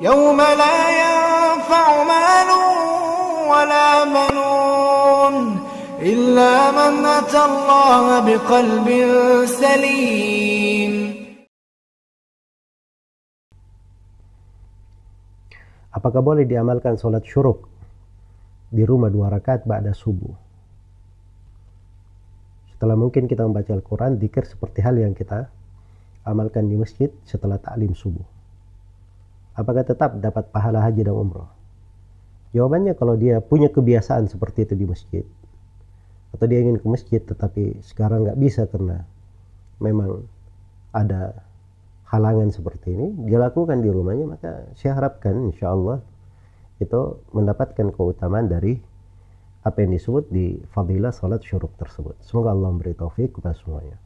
يوم لا ينفع مال ولا بنون إلا من أتى الله بقلب سليم Apakah boleh diamalkan sholat syuruk di rumah dua rakaat ba'da subuh? Setelah mungkin kita membaca Al-Quran, dikir seperti hal yang kita amalkan di masjid setelah taklim subuh apakah tetap dapat pahala haji dan umroh? Jawabannya kalau dia punya kebiasaan seperti itu di masjid, atau dia ingin ke masjid tetapi sekarang nggak bisa karena memang ada halangan seperti ini, dia lakukan di rumahnya, maka saya harapkan insya Allah itu mendapatkan keutamaan dari apa yang disebut di fadilah salat syuruk tersebut. Semoga Allah memberi taufik kepada semuanya.